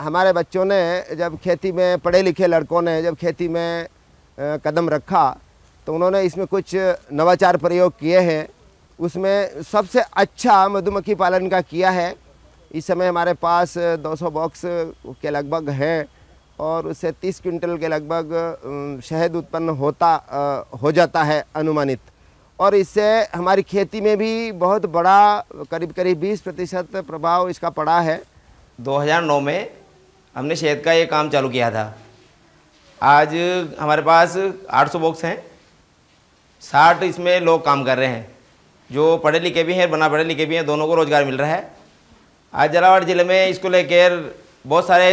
हमारे बच्चों ने जब खेती में पढ़े लिखे लड़कों ने जब खेती में कदम रखा तो उन्होंने इसमें कुछ नवाचार प्रयोग किए हैं उसमें सबसे अच्छा मधुमक्खी पालन का किया है इस समय हमारे पास 200 बॉक्स के लगभग हैं और उससे 30 क्विंटल के लगभग शहद उत्पन्न होता हो जाता है अनुमानित और इससे हमारी खेती में भी बहुत बड़ा करीब करीब 20 प्रतिशत प्रभाव इसका पड़ा है 2009 में हमने शहद का ये काम चालू किया था आज हमारे पास 800 बॉक्स हैं साठ इसमें लोग काम कर रहे हैं जो पढ़े लिखे भी हैं बना पढ़े लिखे भी हैं दोनों को रोज़गार मिल रहा है आज जलावाड़ ज़िले में इसको लेकर बहुत सारे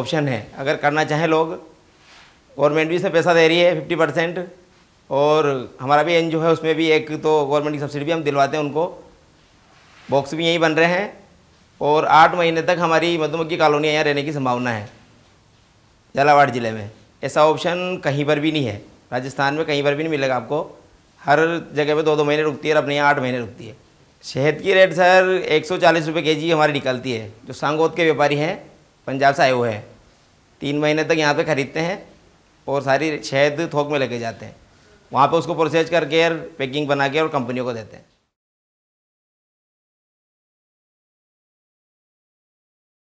ऑप्शन हैं अगर करना चाहें लोग गवर्नमेंट भी इसमें पैसा दे रही है फिफ्टी परसेंट और हमारा भी एन जो है उसमें भी एक तो गवर्नमेंट की सब्सिडी भी हम दिलवाते हैं उनको बॉक्स भी यहीं बन रहे हैं और आठ महीने तक हमारी मधुमक्खी कॉलोनी यहाँ रहने की संभावना है झालावाड़ ज़िले में ऐसा ऑप्शन कहीं पर भी नहीं है राजस्थान में कहीं पर भी नहीं मिलेगा आपको हर जगह पे दो दो महीने रुकती है और अपने यहाँ आठ महीने रुकती है शहद की रेट सर एक सौ चालीस रुपये के जी हमारी निकलती है जो सांगोद के व्यापारी हैं पंजाब से आए हुए हैं तीन महीने तक यहाँ पे खरीदते हैं और सारी शहद थोक में लेके जाते हैं वहाँ पे उसको प्रोसेस करके और पैकिंग बना के और कंपनियों को देते हैं